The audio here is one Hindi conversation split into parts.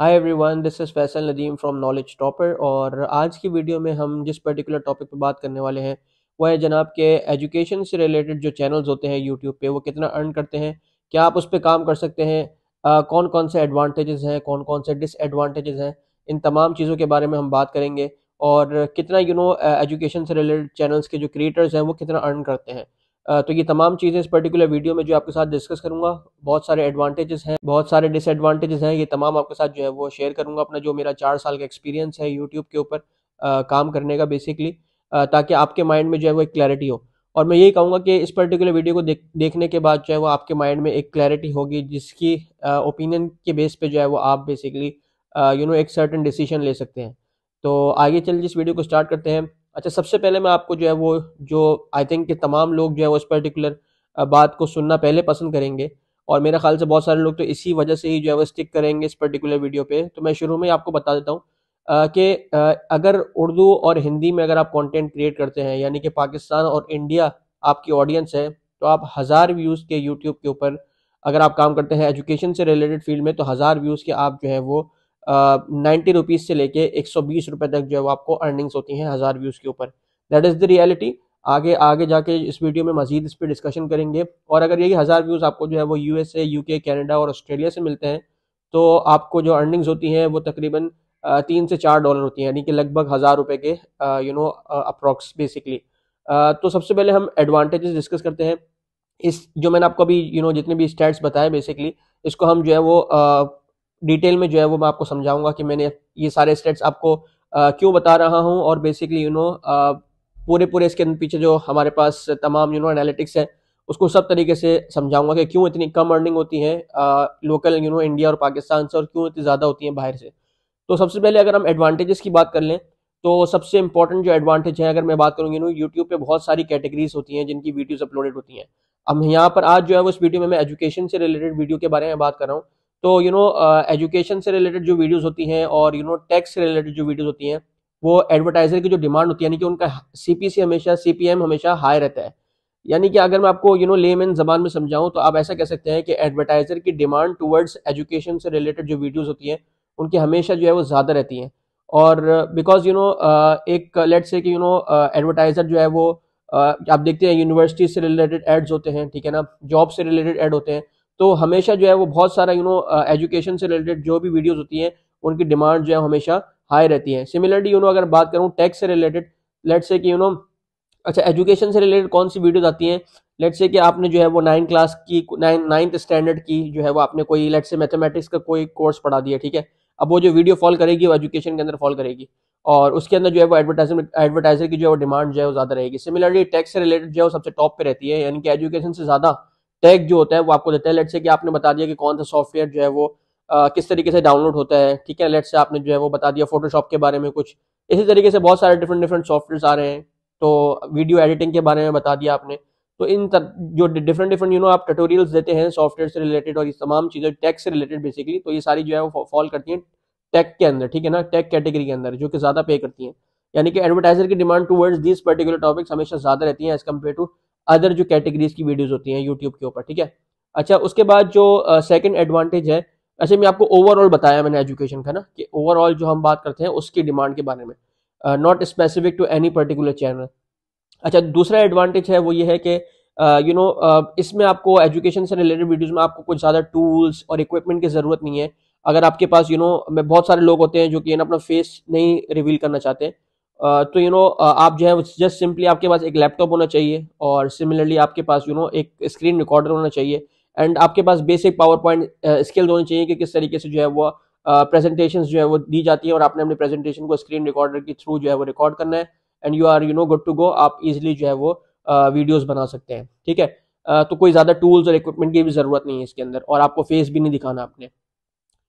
every one this is Faisal Nadeem from Knowledge Topper और आज की वीडियो में हम जिस पर्टिकुलर टॉपिक पर बात करने वाले हैं वह है जनाब के एजुकेशन से रिलेटेड जो चैनल्स होते हैं यूट्यूब पे वो कितना अर्न करते हैं क्या आप उस पर काम कर सकते हैं आ, कौन कौन से एडवांटेजेस हैं कौन कौन से डिसएडवांटेजेस हैं इन तमाम चीज़ों के बारे में हम बात करेंगे और कितना यू नो एजुकेशन से रिलेटेड चैनल्स के जो क्रिएटर्स हैं वो कितना अर्न करते हैं तो ये तमाम चीज़ें इस पर्टिकुलर वीडियो में जो आपके साथ डिस्कस करूँगा बहुत सारे एडवांटेजेस हैं बहुत सारे डिसएडवांटेजेस हैं ये तमाम आपके साथ जो है वो शेयर करूँगा अपना जो मेरा चार साल का एक्सपीरियंस है यूट्यूब के ऊपर काम करने का बेसिकली ताकि आपके माइंड में जो है वो एक क्लैरिटी हो और मैं यही कहूँगा कि इस पर्टिकुलर वीडियो को देख देखने के बाद जो है वो आपके माइंड में एक क्लैरिटी होगी जिसकी ओपिनियन के बेस पर जो है वो आप बेसिकली यू नो एक सर्टन डिसीजन ले सकते हैं तो आगे चल जिस वीडियो को स्टार्ट करते हैं अच्छा सबसे पहले मैं आपको जो है वो जो आई थिंक कि तमाम लोग जो है वो इस पर्टिकुलर बात को सुनना पहले पसंद करेंगे और मेरे ख्याल से बहुत सारे लोग तो इसी वजह से ही जो है वो स्टिक करेंगे इस पर्टिकुलर वीडियो पे तो मैं शुरू में ही आपको बता देता हूँ कि अगर उर्दू और हिंदी में अगर आप कंटेंट क्रिएट करते हैं यानी कि पाकिस्तान और इंडिया आपकी ऑडियंस है तो आप हज़ार व्यूज़ के यूट्यूब के ऊपर अगर आप काम करते हैं एजुकेशन से रिलेटेड फील्ड में तो हज़ार व्यूज़ के आप जो है वो नाइन्टी रुपीज़ से लेके एक सौ बीस रुपये तक जो है वो आपको अर्निंग्स होती हैं हज़ार व्यूज़ के ऊपर दैट इज़ द रियलिटी आगे आगे जाके इस वीडियो में मजीद इस पर डिस्कशन करेंगे और अगर यही हज़ार व्यूज़ आपको जो है वो U S A U K Canada और ऑस्ट्रेलिया से मिलते हैं तो आपको जो अर्निंग्स होती हैं वो तकरीबन तीन से चार डॉलर होती हैं यानी कि लगभग हज़ार रुपये के यू नो अप्रॉक्स बेसिकली तो सबसे पहले हम एडवांटेजेस डिस्कस करते हैं इस जो मैंने आपको अभी यू नो जितने भी स्टैट्स बताए बेसिकली इसको हम जो है वो डिटेल में जो है वो मैं आपको समझाऊंगा कि मैंने ये सारे स्टेट्स आपको आ, क्यों बता रहा हूँ और बेसिकली यू नो पूरे पूरे इसके पीछे जो हमारे पास तमाम यू नो एनालिटिक्स है उसको सब तरीके से समझाऊंगा कि क्यों इतनी कम अर्निंग होती है लोकल यू नो इंडिया और पाकिस्तान से और क्यों इतनी ज़्यादा होती है बाहर से तो सबसे पहले अगर हम एडवांटेजेस की बात कर लें तो सबसे इंपॉर्टेंट जो एडवांटेज है अगर मैं बात करूँगी यू नो यूट्यूब पर बहुत सारी कैटेगरीज होती हैं जिनकी वीडियोज़ अपलोडेड होती हैं अब यहाँ पर आज जो है वो इस वीडियो में मैं एजुकेशन से रिलेटेड वीडियो के बारे में बात कर रहा हूँ तो यू नो एजुकेशन से रिलेटेड जो वीडियोस होती हैं और यू नो टैक्स से रिलेटेड जो वीडियोस होती हैं वो एडवर्टाइजर की जो डिमांड होती है यानी कि उनका सीपीसी हमेशा सीपीएम हमेशा हाई रहता है यानी कि अगर मैं आपको यू नो लेमैन जबान में समझाऊं तो आप ऐसा कह सकते हैं कि एडवर्टाइजर की डिमांड टूवर्ड्स एजुकेशन से रिलेटेड जो वीडियोज़ होती हैं उनकी हमेशा जो है वो ज़्यादा रहती हैं और बिकॉज यू नो एक लेट से कि यू नो एडवर्टाइजर जो है वो uh, आप देखते हैं यूनिवर्सिटी से रिलेटेड एड्स होते हैं ठीक है ना जॉब से रिलेटेड एड होते हैं तो हमेशा जो है वो बहुत सारा यू नो एजुकेशन से रिलेटेड जो भी वीडियोज़ होती हैं उनकी डिमांड जो है हमेशा हाई रहती है सिमिलरली यू नो अगर बात करूँ टैक्स से रिलेटेड लेट अच्छा, से कि यू नो अच्छा एजुकेशन से रिलेटेड कौन सी वीडियोज आती हैं लेट से कि आपने जो है वो नाइन क्लास की नाइन नाइन्थ स्टैंडर्ड की जो है वो आपने कोई लेट से मैथमेटिक्स का कोई कोर्स पढ़ा दिया ठीक है अब वो जो वीडियो फॉल करेगी वो एजुकेशन के अंदर फॉल करेगी और उसके अंदर जो है वो एडवर्टाइजमेंट एडवर्टाइजर की जो है वो डिमांड जो है वो ज़्यादा रहेगी सिमिलरली टैक्स से रिलेटेड जो है वो सबसे टॉप पे रहती है यानी कि एजुकेशन से ज़्यादा टैग जो होता है वो आपको देता है लेट से कि आपने बता दिया कि कौन सा सॉफ्टवेयर जो है वो आ, किस तरीके से डाउनलोड होता है ठीक है लेट से आपने जो है वो बता दिया फोटोशॉप के बारे में कुछ इसी तरीके से बहुत सारे डिफरेंट डिफरेंट सॉफ्टवेयर आ रहे हैं तो वीडियो एडिटिंग के बारे में बता दिया आपने तो इन तर, जो डिफरेंट डिफरेंट यू नो आप ट्यूटोरियल्स देते हैं सॉफ्टवेयर से रिलेटेड और ये तमाम चीज़ें टेक से रिलेटेड बेसिकली तो ये सारी जो है वो फॉल करती हैं टैक के अंदर ठीक है ना टैक कैटेगरी के अंदर जो कि ज़्यादा पे करती हैं यानी कि एडवर्टाइजर की demand towards this particular topics हमेशा ज़्यादा रहती है एज कम्पेयर टू अदर जो कैटेगरीज की वीडियोज़ होती हैं यूट्यूब के ऊपर ठीक है अच्छा उसके बाद जो सेकेंड एडवांटेज है अच्छा मैं आपको ओवरऑल बताया मैंने एजुकेशन का ना कि ओवरऑल जो हम बात करते हैं उसकी डिमांड के बारे में not specific to any particular channel अच्छा दूसरा एडवांटेज है वो ये है कि यू नो इसमें आपको एजुकेशन से रिलेटेड वीडियोज़ में आपको कुछ ज़्यादा टूल्स और इक्विपमेंट की ज़रूरत नहीं है अगर आपके पास यू you नो know, में बहुत सारे लोग होते हैं जो कि ना अपना फेस नहीं रिवील करना चाहते तो यू you नो know, आप जो है जस्ट सिंपली आपके पास एक लैपटॉप होना चाहिए और सिमिलरली आपके पास यू you नो know, एक स्क्रीन रिकॉर्डर होना चाहिए एंड आपके पास बेसिक पावर पॉइंट स्किल्स होनी चाहिए कि किस तरीके से जो है वो प्रेजेंटेशन जो है वो दी जाती है और आपने अपने प्रेजेंटेशन को स्क्रीन रिकॉर्डर के थ्रू जो है वो रिकॉर्ड करना है and you are you know good to go आप इजिली जो है वो वीडियोज़ बना सकते हैं ठीक है uh, तो कोई ज़्यादा टूल्स और इक्विपमेंट की भी ज़रूरत नहीं है इसके अंदर और आपको फेस भी नहीं दिखाना आपने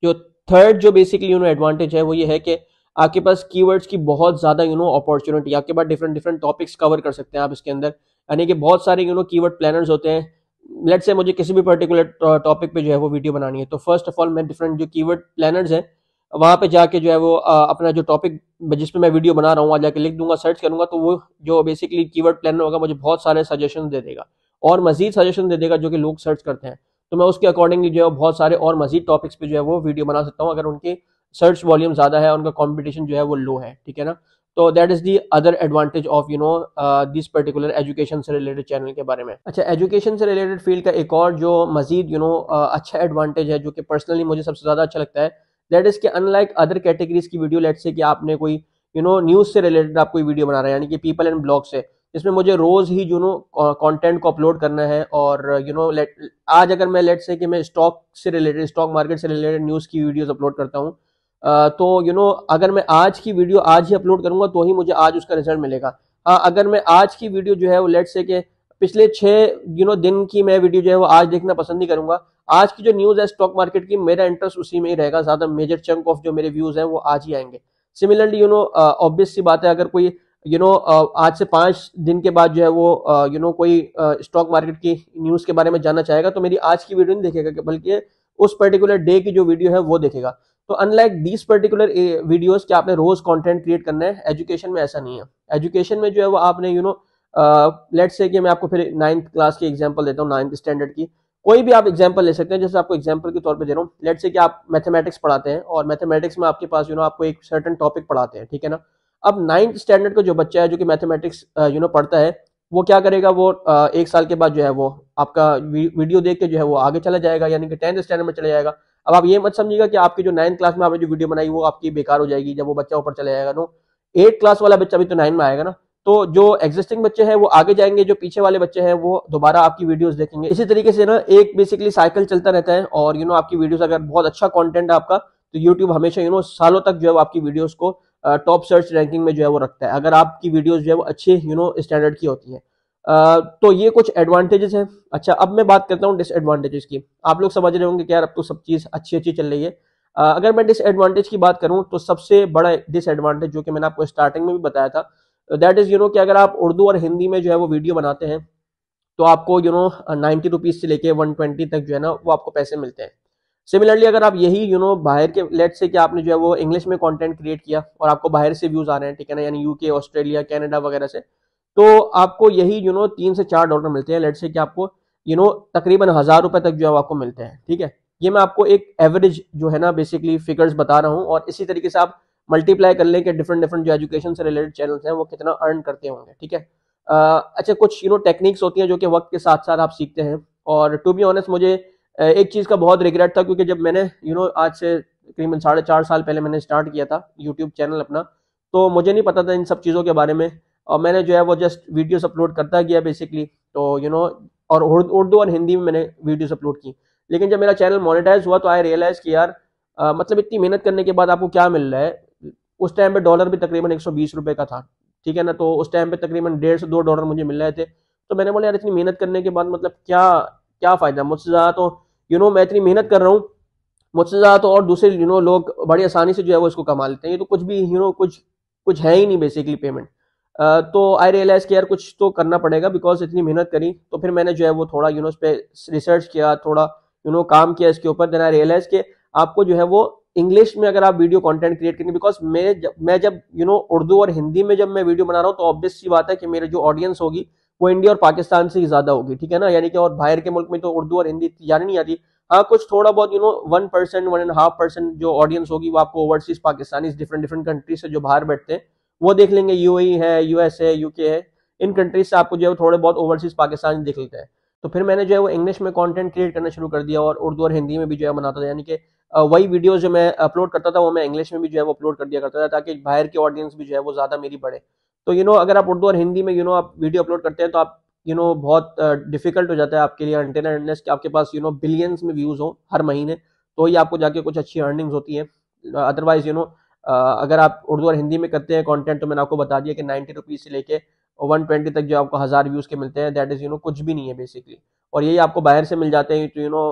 जो थर्ड जो बेसिकली यू नो एडवांटेज है वो ये है कि आपके पास कीवर्ड्स की बहुत ज़्यादा यू नो अपॉर्चुनिटी आपके पास डिफरेंट डिफरेंट टॉपिक्स कवर कर सकते हैं आप इसके अंदर यानी कि बहुत सारे यू नो कीवर्ड प्लानर्स होते हैं लेट से मुझे किसी भी पर्टिकुलर टॉपिक पे जो है वो वीडियो बनानी है तो फर्स्ट ऑफ ऑल मैं डिफरेंट जो कीवर्ड प्लानर्स हैं वहाँ पे जाके जो है वो अपना जो टॉपिक पे मैं वीडियो बना रहा हूँ वहाँ जाके लिख दूंगा सर्च करूंगा तो वो जो बेसिकली कीवर्ड प्लानर होगा मुझे बहुत सारे सजेशन दे देगा और मजीद सजेशन दे देगा जो कि लोग सर्च करते हैं तो मैं उसके अकॉर्डिंगली जो है बहुत सारे और मजीद टॉपिक्स पे जो है वो वीडियो बना सकता हूँ अगर उनके सर्च वॉल्यूम ज़्यादा है उनका कॉम्पिटिशन जो है वो लो है ठीक है ना तो that is the other advantage of you know this particular education से रिलेटेड चैनल के बारे में अच्छा एजुकेशन से रिलेटेड फील्ड का एक और जो मजीद you you know know, uh, अच्छा एडवांटेज है जो कि पर्सनली मुझे सबसे ज़्यादा अच्छा लगता है दैट इज़ के अनलाइक अदर कैटेगरीज की वीडियो लेट से कि आपने कोई यू नो न्यूज़ से रिलेटेड आप कोई वीडियो बना रहे हैं यानी कि पीपल एंड ब्लॉग से इसमें मुझे रोज़ ही यू नो कंटेंट को अपलोड करना है और यू नो लेट आज अगर मैं लेट से कि मैं स्टॉक से रिलेटेड स्टॉक मार्केट से रिलेटेड न्यूज़ की वीडियोस अपलोड करता हूँ तो यू you नो know, अगर मैं आज की वीडियो आज ही अपलोड करूंगा तो ही मुझे आज उसका रिजल्ट मिलेगा आ, अगर मैं आज की वीडियो जो है वो लेट से के पिछले छह यू नो दिन की मैं वीडियो जो है वो आज देखना पसंद नहीं करूंगा आज की जो न्यूज़ है स्टॉक मार्केट की मेरा इंटरेस्ट उसी में ही रहेगा ज़्यादा मेजर चंक ऑफ जो मेरे व्यूज़ है वो आज ही आएंगे सिमिलरली यू नो ऑब्वियस सी बात है अगर कोई you you know know, uh, आज से पांच दिन के बाद जो है वो you uh, know you know, कोई स्टॉक uh, मार्केट की न्यूज़ के बारे में जानना चाहेगा तो मेरी आज की वीडियो नहीं देखेगा बल्कि उस पर्टिकुलर डे की जो वीडियो है वो देखेगा तो अनलाइक दीज पर्टिकुलर वीडियोस कि आपने रोज कंटेंट क्रिएट करना है एजुकेशन में ऐसा नहीं है एजुकेशन में जो है वो आपने यू नो लेट से कि मैं आपको फिर नाइन्थ क्लास की एग्जाम्पल देता हूँ नाइन्थ स्टैंडर्ड की कोई भी आप एग्जाम्पल ले सकते हैं जैसे आपको एग्जाम्पल के तौर पर दे रहा हूँ लेट से कि आप मैथमेटिक्स पढ़ाते हैं और मैथमेटिक्स में आपके पास यू नो आपको एक सर्टन टॉपिक पढ़ाते हैं ठीक है ना अब नाइन्थ स्टैंडर्ड का जो बच्चा है जो कि मैथमेटिक्स यू नो पढ़ता है वो क्या करेगा वो एक साल के बाद जो है वो आपका वीडियो देख के जो है वो आगे चला जाएगा यानी कि टेंथ स्टैंडर्ड में चला जाएगा अब आप ये मत समझिएगा कि आपकी जो नाइन्थ क्लास में आपने जो वीडियो बनाई वो आपकी बेकार हो जाएगी जब वो बच्चा ऊपर चले जाएगा नो एट क्लास वाला बच्चा भी तो नाइन में आएगा ना तो जो एग्जिस्टिंग बच्चे हैं वो आगे जाएंगे जो पीछे वाले बच्चे हैं वो दोबारा आपकी वीडियोस देखेंगे इसी तरीके से ना एक बेसिकली साइकिल चलता रहता है और यू नो आपकी वीडियोस अगर बहुत अच्छा कंटेंट है आपका तो यूट्यूब हमेशा यू नो सालों तक जो है आपकी वीडियोस को टॉप सर्च रैंकिंग में जो है वो रखता है अगर आपकी वीडियोज जो है वो अच्छे यू नो स्टैंडर्ड की होती है तो ये कुछ एडवांटेजेस हैं अच्छा अब मैं बात करता हूँ डिसएडवांटेजेस की आप लोग समझ रहे होंगे कि यार अब तो सब चीज़ अच्छी अच्छी चल रही है अगर मैं डिसएडवांटेज की बात करूँ तो सबसे बड़ा डिसएडवांटेज जो कि मैंने आपको स्टार्टिंग में भी बताया था दैट इज़ यू नो कि अगर आप उर्दू और हिंदी में जो है वो वीडियो बनाते हैं तो आपको यू नो नाइन्टी रुपीज़ से लेके वन ट्वेंटी तक जो है ना वो आपको पैसे मिलते हैं सिमिलरली अगर आप यही यू नो बाहर के लेट से कि आपने जो है वो इंग्लिश में कंटेंट क्रिएट किया और आपको बाहर से व्यूज़ आ रहे हैं ठीक है ना यानी यूके ऑस्ट्रेलिया कनाडा वगैरह से तो आपको यही यू नो तीन से चार डॉलर मिलते हैं लेट से कि आपको यू नो तकरीबन हज़ार रुपए तक जो है आपको मिलते हैं ठीक है ये मैं आपको एक एवरेज जो है ना बेसिकली फिगर्स बता रहा हूँ और इसी तरीके से आप मल्टीप्लाई कर लें कि डिफरेंट डिफरेंट जो एजुकेशन से रिलेटेड चैनल्स हैं वो कितना अर्न करते होंगे ठीक है अच्छा कुछ यू नो टेक्निक्स होती हैं जो कि वक्त के साथ साथ आप सीखते हैं और टू बी ऑनेस्ट मुझे एक चीज़ का बहुत रिग्रेट था क्योंकि जब मैंने यू you नो know, आज से तकरीबन साढ़े चार साल पहले मैंने स्टार्ट किया था यूट्यूब चैनल अपना तो मुझे नहीं पता था इन सब चीज़ों के बारे में और मैंने जो है वो जस्ट वीडियोस अपलोड करता गया बेसिकली तो यू you नो know, और उर्दू और हिंदी में मैंने वीडियोस अपलोड की लेकिन जब मेरा चैनल मोनेटाइज हुआ तो आई रियलाइज़ कि यार आ, मतलब इतनी मेहनत करने के बाद आपको क्या मिल रहा है उस टाइम पे डॉलर भी तकरीबन एक सौ का था ठीक है ना तो उस टाइम पे तकरीबन डेढ़ से दो डॉलर मुझे मिल रहे थे तो मैंने बोला यार इतनी मेहनत करने के बाद मतलब क्या क्या फ़ायदा मुझसे ज़्यादा तो यू नो मैं इतनी मेहनत कर रहा हूँ मुझसे ज़्यादा तो और दूसरे यू नो लोग बड़ी आसानी से जो है वो इसको कमा लेते हैं ये तो कुछ भी यू नो कुछ कुछ है ही नहीं बेसिकली पेमेंट तो आई रियलाइज़ कि यार कुछ तो करना पड़ेगा बिकॉज इतनी मेहनत करी तो फिर मैंने जो है वो थोड़ा यू नो उस पर रिसर्च किया थोड़ा यू नो काम किया इसके ऊपर देन आई रियलाइज़ कि आपको जो है वो इंग्लिश में अगर आप वीडियो कंटेंट क्रिएट करेंगे बिकॉज मैं जब मैं जब यू नो उर्दू और हिंदी में जब मैं वीडियो बना रहा हूँ तो ऑब्वियस सी बात है कि मेरे जो ऑडियंस होगी वो इंडिया और पाकिस्तान से ही ज़्यादा होगी ठीक है ना यानी कि और बाहर के मुल्क में तो उर्दू और हिंदी जानी नहीं आती हाँ कुछ थोड़ा बहुत you know one percent one and half percent जो ऑडियंस होगी वो आपको overseas Pakistani different different countries से जो बाहर बैठते हैं वो देख लेंगे यूएई e है यूएस है यूके है इन कंट्रीज से आपको जो है थोड़े बहुत ओवरसीज पाकिस्तान दिख लेते हैं तो फिर मैंने जो है वो इंग्लिश में कंटेंट क्रिएट करना शुरू कर दिया और उर्दू और हिंदी में भी जो है बनाता था यानी कि वही वीडियो जो मैं अपलोड करता था वो मैं इंग्लिश में भी जो है वो अपलोड कर दिया करता था ताकि बाहर की ऑडियंस भी जो है वो ज़्यादा मेरी बढ़े तो यू नो अगर आप उर्दू और हिंदी में यू नो आप वीडियो अपलोड करते हैं तो आप यू नो बहुत डिफिकल्ट हो जाता है आपके लिए अंटेनस कि आपके पास यू नो बिलियंस में व्यूज़ हो हर महीने तो ही आपको जाके कुछ अच्छी अर्निंग्स होती है अदरवाइज यू नो अगर आप उर्दू और हिंदी में करते हैं कंटेंट तो मैंने आपको बता दिया कि नाइन्टी रुपीज़ से लेके वन ट्वेंटी तक जो आपको हज़ार व्यूज़ के मिलते हैं दैट इज़ यू नो कुछ भी नहीं है बेसिकली और यही आपको बाहर से मिल जाते हैं तो यू नो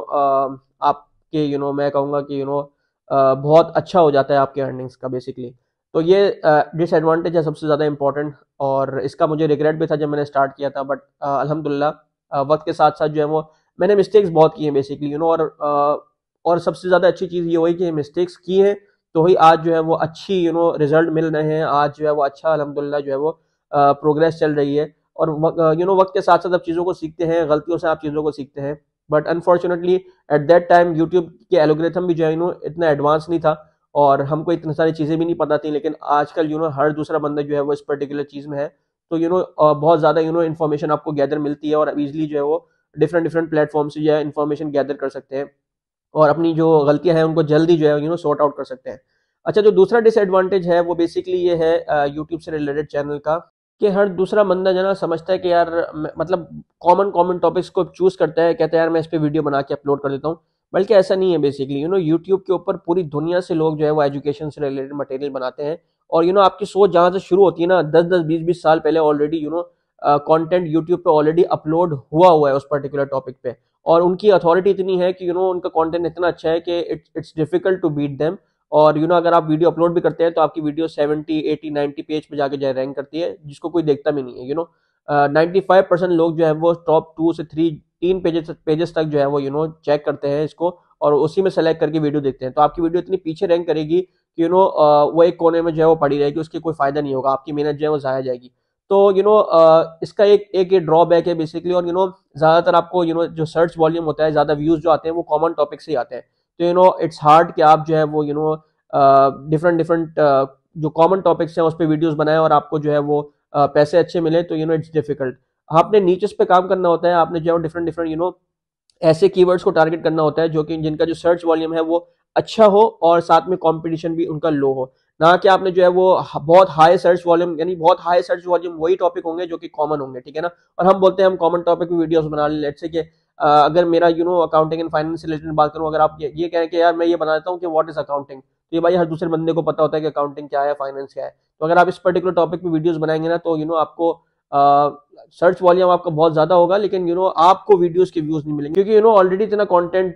आपके यू नो मैं कहूँगा कि यू नो बहुत अच्छा हो जाता है आपके अर्निंग्स का बेसिकली तो ये डिसएडवांटेज है सबसे ज़्यादा इंपॉर्टेंट और इसका मुझे रिग्रेट भी था जब मैंने स्टार्ट किया था बट अलहमदिल्ला वक्त के साथ साथ जो है वो मैंने मिस्टेक्स बहुत की हैं बेसिकली यू नो और और सबसे ज़्यादा अच्छी चीज़ ये हुई कि मिस्टेक्स की हैं तो वही आज जो है वो अच्छी यू नो रिजल्ट मिल रहे हैं आज जो है वो अच्छा अलहमदिल्ला जो है वो प्रोग्रेस चल रही है और यू नो वक्त के साथ साथ आप चीज़ों को सीखते हैं गलतियों से आप चीज़ों को सीखते हैं but unfortunately at that time YouTube के एलोग्रेथम भी जो है यू नो इतना एडवांस नहीं था और हमको इतनी सारी चीज़ें भी नहीं पता थी लेकिन आजकल यू नो हर दूसरा बंदा जो है वो इस पर्टिकुलर चीज़ में है तो यू नो बहुत ज़्यादा यू नो इन्फॉर्मेशन आपको गैदर मिलती है और ईजिली जो है वो डिफरेंट डिफरेंट प्लेटफॉर्म से जो है इन्फॉर्मेशन गैदर कर सकते हैं और अपनी जो गलतियां हैं उनको जल्दी जो है यू नो सॉर्ट आउट कर सकते हैं अच्छा जो दूसरा डिसएडवांटेज है वो बेसिकली ये है यूट्यूब से रिलेटेड चैनल का कि हर दूसरा बंदा जो समझता है कि यार मतलब कॉमन कॉमन टॉपिक्स को चूज़ करता है कहता है यार मैं इस पर वीडियो बना के अपलोड कर देता हूँ बल्कि ऐसा नहीं है बेसिकली यू नो यूट्यूब के ऊपर पूरी दुनिया से लोग जो है वो एजुकेशन से रिलेटेड मटेरियल बनाते हैं और यू नो आपकी सोच जहाँ से शुरू होती है ना दस दस बीस बीस साल पहले already you know content YouTube पर ऑलरेडी अपलोड हुआ हुआ है उस पर्टिकुलर टॉपिक पे और उनकी अथॉरिटी इतनी है कि यू you नो know, उनका कंटेंट इतना अच्छा है कि it's it's difficult to beat them और यू you नो know, अगर आप वीडियो अपलोड भी करते हैं तो आपकी वीडियो 70, 80, 90 पेज पे जाके जाए रैंक करती है जिसको कोई देखता भी नहीं है you know ninety five percent लोग जो है वो टॉप टू से थ्री तीन पेजेस पेजेस तक जो है वो you you know know, check करते हैं इसको और उसी में सेलेक्ट करके वीडियो देखते हैं तो आपकी वीडियो इतनी पीछे रैंक करेगी कि यू नो वो एक कोने में जो है वो पड़ी रहेगी उसके कोई फायदा नहीं होगा आपकी मेहनत जो है वो ज़ाया जाएगी तो यू नो uh, इसका एक एक ये ड्रॉबैक है बेसिकली और यू नो ज़्यादातर आपको यू नो जो सर्च वॉल्यूम होता है ज़्यादा व्यूज़ जो आते हैं वो कॉमन टॉपिक से ही आते हैं तो यू नो इट्स हार्ड कि आप जो है वो यू नो डिफरेंट डिफरेंट जो कॉमन टॉपिक्स हैं उस पर वीडियोज़ बनाएं और आपको जो है वो uh, पैसे अच्छे मिले तो यू नो इट्स डिफिकल्ट आपने नीचेस पे काम करना होता है आपने जो है डिफरेंट डिफरेंट यू नो ऐसे कीवर्ड्स को टारगेट करना होता है जो कि जिनका जो सर्च वॉल्यूम है वो अच्छा हो और साथ में कंपटीशन भी उनका लो हो ना कि आपने जो है वो बहुत हाई सर्च वॉल्यूम यानी बहुत हाई सर्च वॉल्यूम वही टॉपिक होंगे जो कि कॉमन होंगे ठीक है ना और हम बोलते हैं हम कॉमन टॉपिक की वीडियोस बना लें लेट्स से कि अगर मेरा you know accounting and finance related बात करूँ अगर आप ये, ये कहें कि यार मैं ये बना देता हूँ कि वॉट इज अकाउंटिंग तो ये भाई हर दूसरे बंदे को पता होता है कि अकाउंटिंग क्या है फाइनेंस क्या है तो अगर आप इस पर्टिकुलर टॉपिक पर वीडियोज बनाएंगे ना तो यू नो आपको सर्च वॉल्यूम आपका बहुत ज्यादा होगा लेकिन यू you नो know, आपको वीडियोस के व्यूज नहीं मिलेंगे क्योंकि यू नो ऑलरेडी इतना content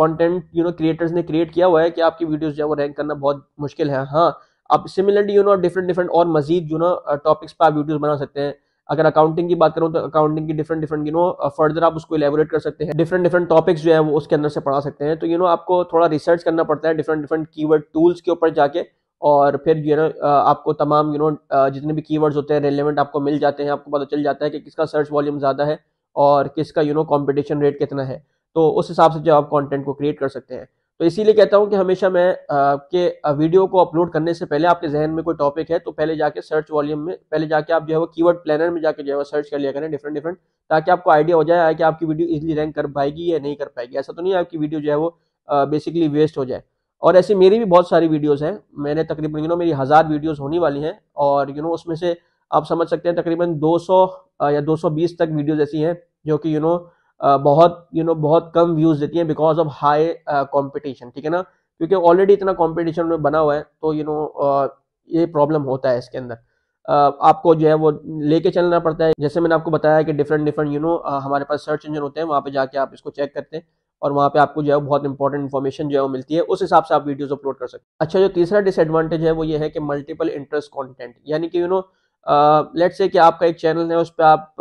content you know creators ने क्रिएट किया हुआ है कि आपकी वीडियोस जो है वो रैंक करना बहुत मुश्किल है हाँ आप similarly you know different different और मजीद यू नो टॉपिक्स पर आप वीडियोज बना सकते हैं अगर अकाउंटिंग की बात करूँ तो अकाउंटिंग की different different you know further आप उसको इलेबोरेट कर सकते हैं डिफरेंट डिफरेंट टॉपिक्स जो है वो उसके अंदर से पढ़ा सकते हैं तो यू you नो know, आपको थोड़ा रिसर्च करना पड़ता है डिफरेंट डिफरेंट कीवर्ड टूल्स के ऊपर जाके और फिर यू नो आपको तमाम यू नो जितने भी कीवर्ड्स होते हैं रेलिवेंट आपको मिल जाते हैं आपको पता चल जाता है कि किसका सर्च वॉल्यूम ज़्यादा है और किसका यू नो कॉम्पिटिशन रेट कितना है तो उस हिसाब से जो आप कॉन्टेंट को क्रिएट कर सकते हैं तो इसीलिए कहता हूँ कि हमेशा मैं आपके वीडियो को अपलोड करने से पहले आपके जहन में कोई टॉपिक है तो पहले जाके सर्च वॉल्यूम में पहले जाके आप जो है वो कीवर्ड प्लानर में जाके जो है वो सर्च कर लिया करें डिफरेंट डिफरेंट ताकि आपको आइडिया हो जाए कि आपकी वीडियो इजिली रैंक कर पाएगी या नहीं कर पाएगी ऐसा तो नहीं आपकी वीडियो जो है वो बेसिकली वेस्ट हो जाए और ऐसे मेरी भी बहुत सारी वीडियोस हैं मैंने तकरीबन यू नो मेरी हज़ार वीडियोस होने वाली हैं और यू नो उसमें से आप समझ सकते हैं तकरीबन 200 या 220 तक वीडियोस ऐसी हैं जो कि यू नो बहुत यू नो बहुत कम व्यूज़ देती हैं बिकॉज ऑफ हाई कॉम्पिटिशन ठीक है ना क्योंकि ऑलरेडी इतना कॉम्पिटिशन में बना हुआ है तो यू नो ये प्रॉब्लम होता है इसके अंदर आपको जो है वो लेके चलना पड़ता है जैसे मैंने आपको बताया कि डिफरेंट डिफरेंट यू नो हमारे पास सर्च इंजन होते हैं वहाँ पे जाके आप इसको चेक करते हैं और वहाँ पे आपको जो है बहुत इंपॉर्टेंट इन्फॉर्मेशन जो है वो मिलती है उस हिसाब से आप वीडियोस अपलोड कर सकते हैं अच्छा जो तीसरा डिसएडवांटेज है वो ये है कि मल्टीपल इंटरेस्ट कॉन्टेंट यानी कि यू नो लेट्स से कि आपका एक चैनल है उस पर आप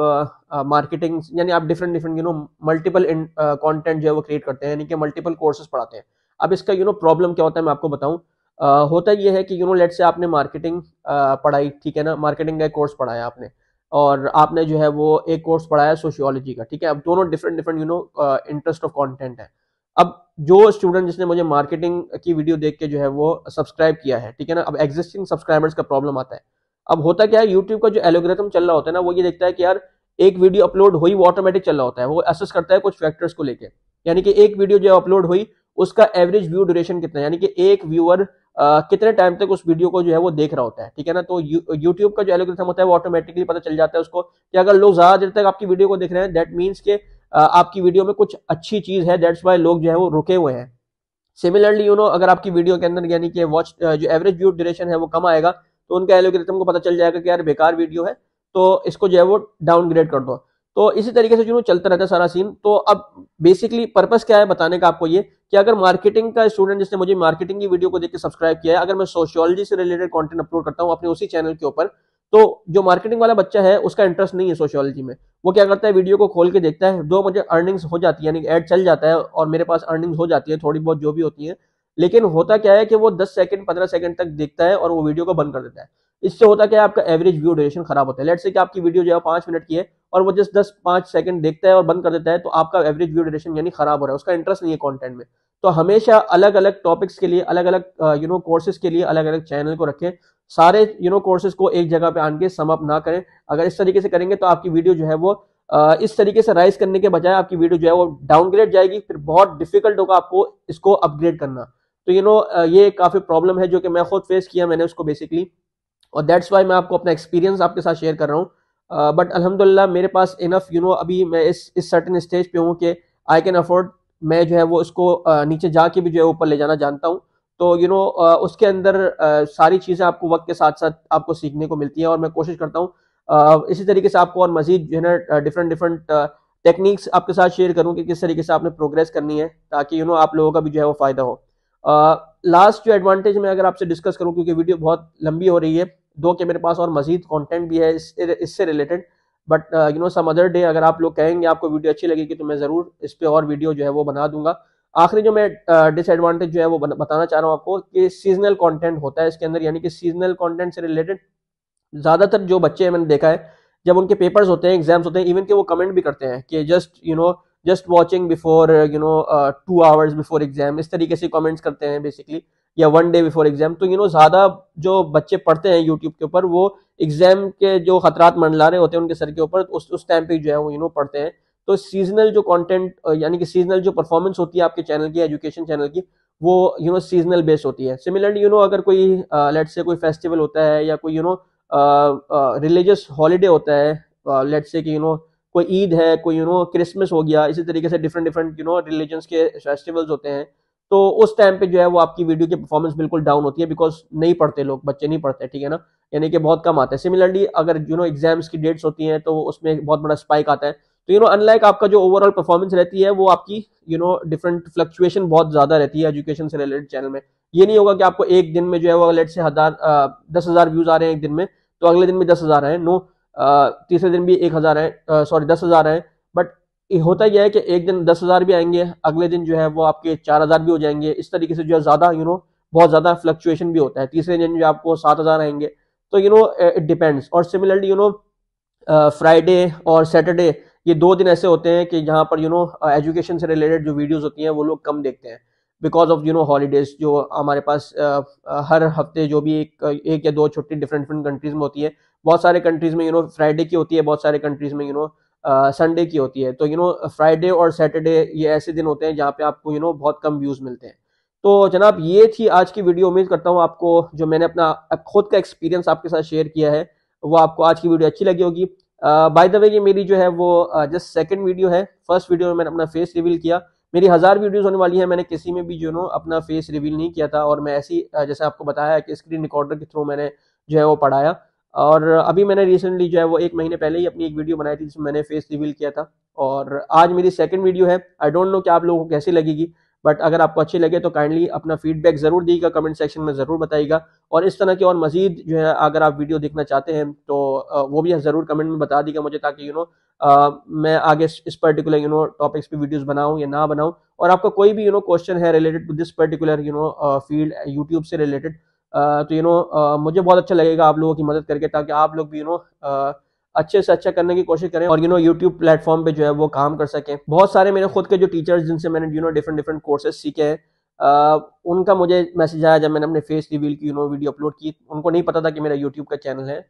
मार्केटिंग uh, यानी आप different different you know multiple content जो है वो क्रिएट करते हैं यानी कि मल्टीपल कोर्सेज पढ़ाते हैं अब इसका यू नो प्रॉब्लम क्या होता है मैं आपको बताऊँ uh, होता यह है कि यू नो लेट से आपने मार्केटिंग uh, पढ़ाई ठीक है ना मार्केटिंग का एक कोर्स पढ़ाया आपने और आपने जो है वो एक कोर्स पढ़ाया सोशियोलॉजी का ठीक है अब दोनों different different you know interest of content है अब जो स्टूडेंट जिसने मुझे मार्केटिंग की वीडियो देख के जो है वो सब्सक्राइब किया है ठीक है ना अब एग्जिस्टिंग सब्सक्राइबर्स का प्रॉब्लम आता है अब होता क्या है यूट्यूब का जो एलोग्रेथम चल रहा होता है ना वो ये देखता है कि यार एक वीडियो अपलोड हुई वो ऑटोमेटिक चल रहा होता है वो असेस करता है कुछ फैक्टर्स को लेकर यानी कि एक वीडियो जो अपलोड हुई उसका एवरेज व्यू ड्यूरेशन कितना है यानी कि एक व्यूअर कितने टाइम तक उस वीडियो को जो है वो देख रहा होता है ठीक है ना तो यूट्यूब का जो एलोग्रिथम होता है वो ऑटोमेटिकली पता चल जाता है उसको कि अगर लोग ज्यादा देर तक आपकी वीडियो को देख रहे हैं दैट मीन्स के आपकी वीडियो में कुछ अच्छी चीज है दैट्स वाई लोग जो है वो रुके हुए हैं सिमिलरली यू नो अगर आपकी वीडियो के अंदर यानी कि वॉच जो एवरेज व्यू ड्यूरेशन है वो कम आएगा तो उनका एलोग्रिथम को पता चल जाएगा कि यार बेकार वीडियो है तो इसको जो है वो डाउनग्रेड कर दो तो इसी तरीके से जो चलता रहता है सारा सीन तो अब बेसिकली पर्पस क्या है बताने का आपको ये कि अगर मार्केटिंग का स्टूडेंट जिसने मुझे मार्केटिंग की वीडियो को देख के सब्सक्राइब किया है अगर मैं सोशियोलॉजी से रिलेटेड कंटेंट अपलोड करता हूँ अपने उसी चैनल के ऊपर तो जो मार्केटिंग वाला बच्चा है उसका इंटरेस्ट नहीं है सोशियोलॉजी में वो क्या करता है वीडियो को खोल के देखता है जो मुझे अर्निंग्स हो जाती है यानी एड चल जाता है और मेरे पास अर्निंग्स हो जाती है थोड़ी बहुत जो भी होती है लेकिन होता क्या है कि वो दस सेकंड पंद्रह सेकंड तक देखता है और वो वीडियो को बंद कर देता है इससे होता क्या है आपका एवरेज व्यू ड्यूरेशन खराब होता है लेट से कि आपकी वीडियो जो है पांच मिनट की है और वो जस्ट दस पांच सेकंड देखता है और बंद कर देता है तो आपका एवरेज व्यू ड्यूरेशन यानी खराब हो रहा है उसका इंटरेस्ट नहीं है कॉन्टेंट में तो हमेशा अलग अलग टॉपिक्स के लिए अलग अलग यू नो कोर्सेज के लिए अलग अलग चैनल को रखें सारे यू नो कोर्सेज को एक जगह पे आन के समाप्त ना करें अगर इस तरीके से करेंगे तो आपकी वीडियो जो है वो इस तरीके से राइज करने के बजाय आपकी वीडियो जो है वो डाउनग्रेड जाएगी फिर बहुत डिफिकल्ट होगा आपको इसको अपग्रेड करना तो यू नो ये काफ़ी प्रॉब्लम है जो कि मैं खुद फेस किया मैंने उसको बेसिकली और दैट्स वाई मैं आपको अपना एक्सपीरियंस आपके साथ शेयर कर रहा हूँ बट uh, अलहमदिल्ला मेरे पास इनफ यू नो अभी मैं इस इस सर्टन स्टेज पे हूँ कि आई कैन अफोर्ड मैं जो है वो इसको uh, नीचे जाके भी जो है ऊपर ले जाना जानता हूँ तो you you know know, uh, उसके अंदर सारी चीज़ें आपको वक्त के साथ साथ आपको सीखने को मिलती हैं और मैं कोशिश करता हूँ इसी तरीके से आपको और मज़ीद जो है ना डिफरेंट डिफरेंट टेक्निक्स आपके साथ शेयर करूँ कि किस तरीके से आपने प्रोग्रेस करनी है ताकि यू नो आप लोगों का भी जो है वो फ़ायदा हो लास्ट जो एडवांटेज मैं अगर आपसे डिस्कस करूँ क्योंकि वीडियो बहुत लंबी हो रही है दो के मेरे पास और मजीद कॉन्टेंट भी है इससे related but you know some other day अगर आप लोग कहेंगे आपको वीडियो अच्छी लगेगी तो मैं ज़रूर इस पर और वीडियो जो है वो बना दूंगा आखिरी जो मैं डिसएडवांटेज uh, जो है वो बताना चाह रहा हूँ आपको कि सीजनल कंटेंट होता है इसके अंदर यानी कि सीजनल कंटेंट से रिलेटेड ज़्यादातर जो बच्चे हैं मैंने देखा है जब उनके पेपर्स होते हैं एग्जाम्स होते हैं इवन के वो कमेंट भी करते हैं कि just you know just watching before you know two hours before exam इस तरीके से कॉमेंट्स करते हैं बेसिकली या वन डे बिफोर एग्जाम तो यू नो ज़्यादा जो बच्चे पढ़ते हैं यूट्यूब के ऊपर वो एग्जाम के जो खतरात मंडला रहे होते हैं उनके सर के ऊपर उस उस टाइम पे जो है वो यू नो पढ़ते हैं तो सीजनल जो कंटेंट यानी कि सीजनल जो परफॉर्मेंस होती है आपके चैनल की एजुकेशन चैनल की वो यू नो सीजनल बेस होती है सिमिलरली यू नो अगर कोई लेट uh, से कोई फेस्टिवल होता है या कोई यू नो रिलीजियस हॉलीडे होता है लेट से कि यू नो कोई ईद है कोई यू नो क्रिसमस हो गया इसी तरीके से different different you know religions के फेस्टिवल्स होते हैं तो उस टाइम पे जो है वो आपकी वीडियो की परफॉर्मेंस बिल्कुल डाउन होती है बिकॉज नहीं पढ़ते लोग बच्चे नहीं पढ़ते ठीक है ना यानी कि बहुत कम आते हैं सिमिलरली अगर यू नो एग्जाम्स की डेट्स होती हैं तो उसमें बहुत बड़ा स्पाइक आता है तो यू नो अनलाइक आपका जो ओवरऑल परफॉर्मेंस रहती है वो आपकी यू नो डिफरेंट फ्लक्चुएशन बहुत ज्यादा रहती है एजुकेशन से रिलेटेड चैनल में ये नहीं होगा कि आपको एक दिन में जो है वो लेट से हजार दस हजार व्यूज आ रहे हैं एक दिन में तो अगले दिन भी दस हजार आए नो तीसरे दिन भी एक हजार है सॉरी दस हजार है होता यह है कि एक दिन दस हज़ार भी आएंगे अगले दिन जो है वो आपके चार हज़ार भी हो जाएंगे इस तरीके से जो है ज़्यादा यू नो बहुत ज़्यादा फ्लक्चुएशन भी होता है तीसरे दिन जो आपको सात हज़ार आएंगे तो यू नो इट डिपेंड्स और सिमिलरली यू नो फ्राइडे और सैटरडे ये दो दिन ऐसे होते हैं कि जहाँ पर यू नो एजुकेशन से रिलेटेड जो वीडियोज़ होती हैं वो लोग कम देखते हैं because of you know holidays जो हमारे पास uh, हर हफ्ते जो भी एक एक या दो छुट्टी डिफरेंट डिफरेंट कंट्रीज में होती है बहुत सारे कंट्रीज़ में यू नो फ्राइडे की होती है बहुत सारे कंट्रीज़ में you you know know, Sunday की होती है तो यू नो फ्राइडे और सैटरडे ये ऐसे दिन होते हैं जहाँ पे आपको यू नो बहुत कम व्यूज़ मिलते हैं तो जनाब ये थी आज की वीडियो उम्मीद करता हूँ आपको जो मैंने अपना खुद का एक्सपीरियंस आपके साथ शेयर किया है वो आपको आज की वीडियो अच्छी लगी होगी बाय द वे ये मेरी जो है वो जस्ट सेकंड वीडियो है फर्स्ट वीडियो में मैंने अपना फेस रिवील किया मेरी हज़ार वीडियोस होने वाली है मैंने किसी में भी जो नो अपना फेस रिवील नहीं किया था और मैं ऐसी जैसे आपको बताया कि स्क्रीन रिकॉर्डर के थ्रू मैंने जो है वो पढ़ाया और अभी मैंने रिसेंटली जो है वो एक महीने पहले ही अपनी एक वीडियो बनाई थी जिसमें मैंने फेस रिवील किया था और आज मेरी सेकंड वीडियो है आई डोंट नो कि आप लोगों को कैसी लगेगी बट अगर आपको अच्छी लगे तो काइंडली अपना फीडबैक जरूर दीजिएगा कमेंट सेक्शन में ज़रूर बताइएगा और इस तरह की और मजीद जो है अगर आप वीडियो देखना चाहते हैं तो वो भी ज़रूर कमेंट में बता दीजिएगा मुझे ताकि यू नो मैं आगे इस पर्टिकुलर यू नो टॉपिक्स पे वीडियोस बनाऊं या ना बनाऊं और आपका कोई भी यू नो क्वेश्चन है related to this particular you know field YouTube से रिलेटेड तो यू नो मुझे बहुत अच्छा लगेगा आप लोगों की मदद करके ताकि आप लोग भी यू नो अच्छे से अच्छा करने की कोशिश करें और यू नो यूट्यूब प्लेटफॉर्म पे जो है वो काम कर सकें बहुत सारे मेरे खुद के जो टीचर्स जिनसे मैंने you know different different courses सीखे हैं उनका मुझे मैसेज आया जब मैंने अपने फेस रिवील की नो वीडियो अपलोड की उनको नहीं पता था कि मेरा यूट्यूब का चैनल है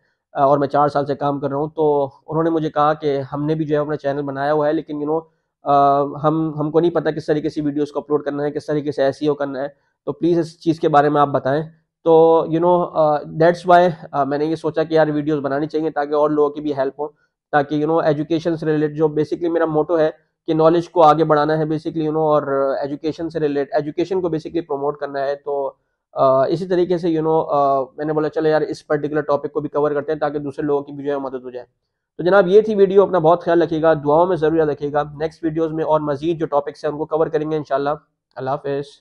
और मैं चार साल से काम कर रहा हूँ तो उन्होंने मुझे कहा कि हमने भी जो है अपना चैनल बनाया हुआ है लेकिन यू नो हम हमको नहीं पता किस तरीके से वीडियोज को अपलोड करना है किस तरीके से ऐसी e करना है तो प्लीज़ इस चीज़ के बारे में आप बताएं तो यू नो दैट्स वाई मैंने ये सोचा कि यार वीडियोस बनानी चाहिए ताकि और लोगों की भी हेल्प हो ताकि यू नो एजुकेशन से रिलेटेड जो बेसिकली मेरा मोटो है कि नॉलेज को आगे बढ़ाना है बेसिकली यू नो और एजुकेशन से रिलेटेड एजुकेशन को बेसिकली प्रमोट करना है तो uh, इसी तरीके से you you know know, uh, मैंने बोला चलो यार इस पर्टिकुलर टॉपिक को भी कवर करते हैं ताकि दूसरे लोगों की भी जो है मदद हो जाए तो जनाब ये थी वीडियो अपना बहुत ख्याल रखिएगा दुआओं में ज़रूर याद रखिएगा नेक्स्ट वीडियोज़ में और मजीद जो टॉपिक्स हैं उनको कवर करेंगे इनशाला हाफिज़